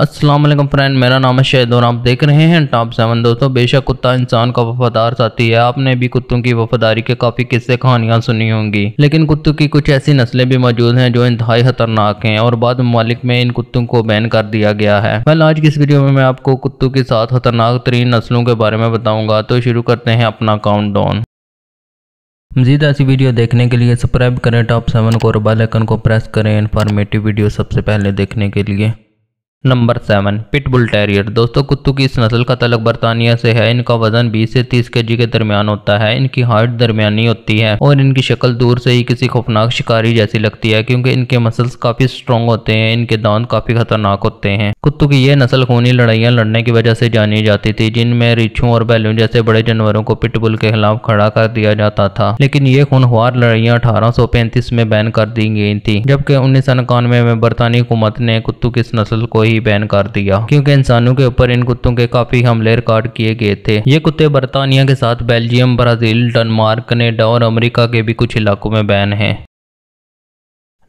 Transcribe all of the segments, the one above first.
अस्सलाम वालेकुम फ्रेंड मेरा नाम है शहद और आप देख रहे हैं टॉप सेवन दोस्तों बेशक कुत्ता इंसान का वफादार साथी है आपने भी कुत्तों की वफादारी के काफ़ी किस्से कहानियां सुनी होंगी लेकिन कुत्तों की कुछ ऐसी नस्लें भी मौजूद हैं जो इंतहाई खतरनाक हैं और बाद ममालिक में इन कुत्तों को बैन कर दिया गया है वेल आज की इस वीडियो में मैं आपको कुत्तों के साथ खतरनाक तरीन नस्लों के बारे में बताऊँगा तो शुरू करते हैं अपना काउंट मजीद ऐसी वीडियो देखने के लिए सब्सक्राइब करें टॉप सेवन को और बेल आइकन को प्रेस करें इन्फॉर्मेटिव वीडियो सबसे पहले देखने के लिए नंबर सेवन पिटबुल टेरियर दोस्तों कुत्तों की इस नस्ल का तलक बरतानिया से है इनका वजन 20 से 30 के जी के दरमियान होता है इनकी हाइट दरमियानी होती है और इनकी शक्ल दूर से ही किसी खौफनाक शिकारी जैसी लगती है क्योंकि इनके मसल्स काफी स्ट्रॉन्ग होते हैं इनके दांत काफी खतरनाक होते हैं कुत्तों की यह नस्ल खूनी लड़ाइयाँ लड़ने की वजह से जानी जाती थी जिनमें रिछू और बैलून जैसे बड़े जानवरों को पिटबुल के खिलाफ खड़ा कर दिया जाता था लेकिन ये खूनहार लड़ाइयाँ अठारह में बैन कर दी गई थी जबकि उन्नीस में बरतानी हुकूमत ने कुत्तू की इस नस्ल को ही बैन कर दिया क्योंकि इंसानों के ऊपर इन कुत्तों के काफी हमले रिकॉर्ड किए गए थे ये कुत्ते बरतानिया के साथ बेल्जियम ब्राजील डेनमार्क कनेडा और अमरीका के भी कुछ इलाकों में बैन है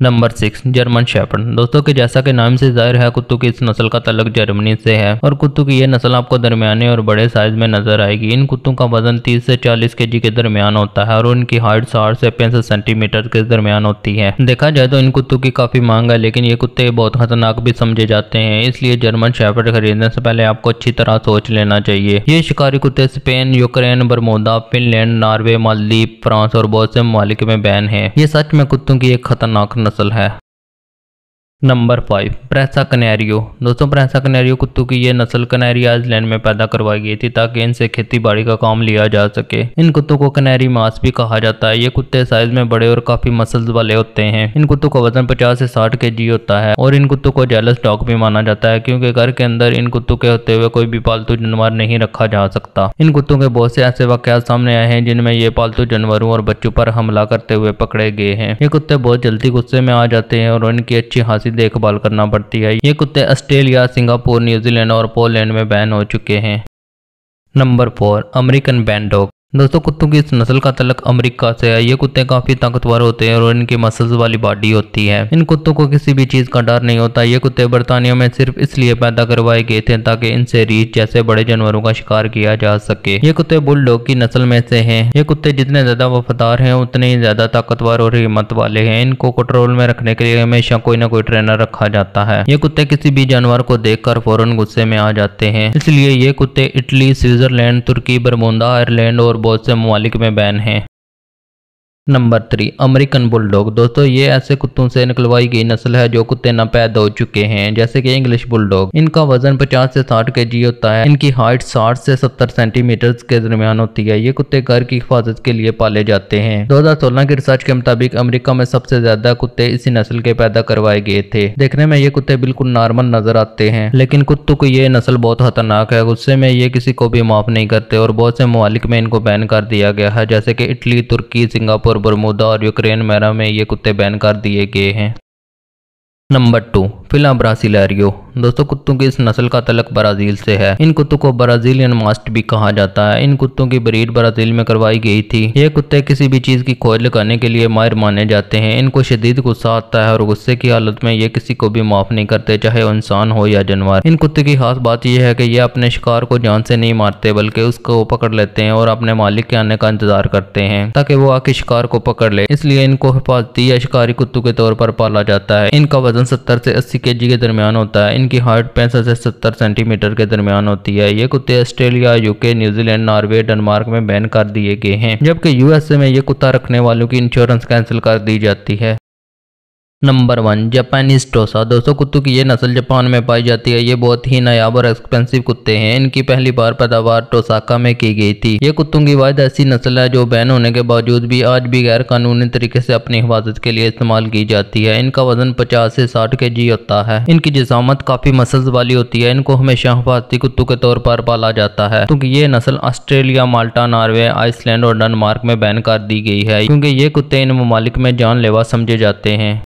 नंबर सिक्स जर्मन शेफर्ड दोस्तों के जैसा कि नाम से जाहिर है कुत्तों की इस नस्ल का तलक जर्मनी से है और कुत्तों की यह नस्ल आपको दरमियाने और बड़े साइज में नजर आएगी इन कुत्तों का वजन तीस से चालीस के के दरमियान होता है और उनकी हाइट साठ से पैंसठ सेंटीमीटर के दरमियान होती है देखा जाए तो इन कुत्तों की काफी मांग है लेकिन ये कुत्ते बहुत खतरनाक भी समझे जाते हैं इसलिए जर्मन शेफर्ड खरीदने से पहले आपको अच्छी तरह सोच लेना चाहिए ये शिकारी कुत्ते Spain Ukraine Bermuda Finland Norway Maldives France और बहुत से ममालिक में बैन है ये सच में कुत्तों की एक खतरनाक नस्ल है नंबर फाइव प्रेसा कनेरियो दोस्तों प्रेसा कनेरियो कुत्तों की ये नस्ल कनेरी आइलैंड में पैदा करवाई गई थी ताकि इनसे खेती बाड़ी का काम लिया जा सके इन कुत्तों को कनेरी मांस भी कहा जाता है ये कुत्ते साइज में बड़े और काफी मसल्स वाले होते हैं इन कुत्तों का वजन 50 से 60 के होता है और इन कुत्तों को जेलस डॉग भी माना जाता है क्योंकि घर के अंदर इन कुत्तों के होते हुए कोई भी पालतू जानवर नहीं रखा जा सकता इन कुत्तों के बहुत से ऐसे वाक्यात सामने आए हैं जिनमें ये पालतू जानवरों और बच्चों पर हमला करते हुए पकड़े गए हैं ये कुत्ते बहुत जल्दी गुस्से में आ जाते हैं और इनकी अच्छी खासी की देखभाल करना पड़ती है ये कुत्ते ऑस्ट्रेलिया सिंगापुर न्यूजीलैंड और पोलैंड में बैन हो चुके हैं नंबर फोर अमेरिकन बैंडोग दोस्तों कुत्तों की इस नस्ल का तलक अमेरिका से है ये कुत्ते काफी ताकतवर होते हैं और इनकी मसल्स वाली बॉडी होती है इन कुत्तों को किसी भी चीज का डर नहीं होता ये कुत्ते बरतानिया में सिर्फ इसलिए पैदा करवाए गए थे ताकि इनसे रीछ जैसे बड़े जानवरों का शिकार किया जा सके ये कुत्ते बुलडोग की नस्ल में से है ये कुत्ते जितने ज्यादा वफादार है उतने ही ज्यादा ताकतवर और हिम्मत वाले है इनको कंट्रोल में रखने के लिए हमेशा कोई ना कोई ट्रेनर रखा जाता है ये कुत्ते किसी भी जानवर को कर फौरन गुस्से में आ जाते हैं इसलिए ये कुत्ते इटली स्विट्जरलैंड तुर्की बरमुंदा आयरलैंड और बहुत से ममालिक में बैन हैं नंबर थ्री अमेरिकन बुलडॉग दोस्तों ये ऐसे कुत्तों से निकलवाई गई नस्ल है जो कुत्ते ना पैदा हो चुके हैं जैसे कि इंग्लिश बुलडॉग इनका वजन 50 से 60 के जी होता है इनकी हाइट 60 से 70 सेंटीमीटर के दरमियान होती है ये कुत्ते घर की हिफाजत के लिए पाले जाते हैं 2016 की रिसर्च के मुताबिक अमरीका में सबसे ज्यादा कुत्ते इसी नस्ल के पैदा करवाए गए थे देखने में ये कुत्ते बिल्कुल नॉर्मल नजर आते हैं लेकिन कुत्तों की ये नस्ल बहुत खतरनाक है गुस्से में ये किसी को भी माफ नहीं करते और बहुत से ममालिक में इनको बैन कर दिया गया है जैसे की इटली तुर्की सिंगापुर बरमूदा और यूक्रेन मैरा में ये कुत्ते बैन कर दिए गए हैं नंबर टू फिला एरियो दोस्तों कुत्तों की इस नस्ल का तलक ब्राज़ील से है इन कुत्तों को ब्राज़ीलियन मास्ट भी कहा जाता है इन कुत्तों की ब्रीड ब्राज़ील में करवाई गई थी ये कुत्ते किसी भी चीज़ की खोज लगाने के लिए मायर माने जाते हैं इनको शदीद गुस्सा आता है और गुस्से की हालत में ये किसी को भी माफ़ नहीं करते चाहे वो इंसान हो या जानवर इन कुत्ते की खास बात यह है कि ये अपने शिकार को जान से नहीं मारते बल्कि उसको पकड़ लेते हैं और अपने मालिक के आने का इंतजार करते हैं ताकि वो आके शिकार को पकड़ ले इसलिए इनको हिफाजती या शिकारी कुत्तों के तौर पर पाला जाता है इनका वजन सत्तर से अस्सी के जी के दरमियान होता है इनकी हाइट पैंसठ से सत्तर सेंटीमीटर के दरमियान होती है ये कुत्ते Australia UK New Zealand Norway Denmark में बैन कर दिए गए हैं जबकि यूएसए में ये कुत्ता रखने वालों की इंश्योरेंस कैंसिल कर दी जाती है नंबर वन जापानीज टोसा दोस्तों कुत्तों की ये नस्ल जापान में पाई जाती है ये बहुत ही नायाब और एक्सपेंसिव कुत्ते हैं इनकी पहली बार पैदावार टोसाका में की गई थी ये कुत्तों की वायद ऐसी नस्ल है जो बैन होने के बावजूद भी आज भी गैर कानूनी तरीके से अपनी हिफाजत के लिए इस्तेमाल की जाती है इनका वजन पचास से साठ के जी होता है इनकी जिसामत काफी मसल वाली होती है इनको हमेशा हिफाजती कुत्तों के तौर पर पाला जाता है क्योंकि ये नस्ल ऑस्ट्रेलिया माल्टा नॉर्वे आइसलैंड और डनमार्क में बैन कर दी गई है क्योंकि ये कुत्ते इन ममालिक में जानलेवा समझे जाते हैं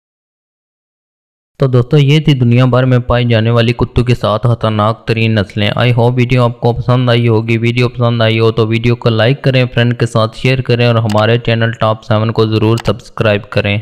तो दोस्तों ये थी दुनिया भर में पाई जाने वाली कुत्तों के साथ खतरनाक तरीन नस्लें आई होप वीडियो आपको पसंद आई होगी वीडियो पसंद आई हो तो वीडियो को लाइक करें फ्रेंड के साथ शेयर करें और हमारे चैनल टॉप सेवन को ज़रूर सब्सक्राइब करें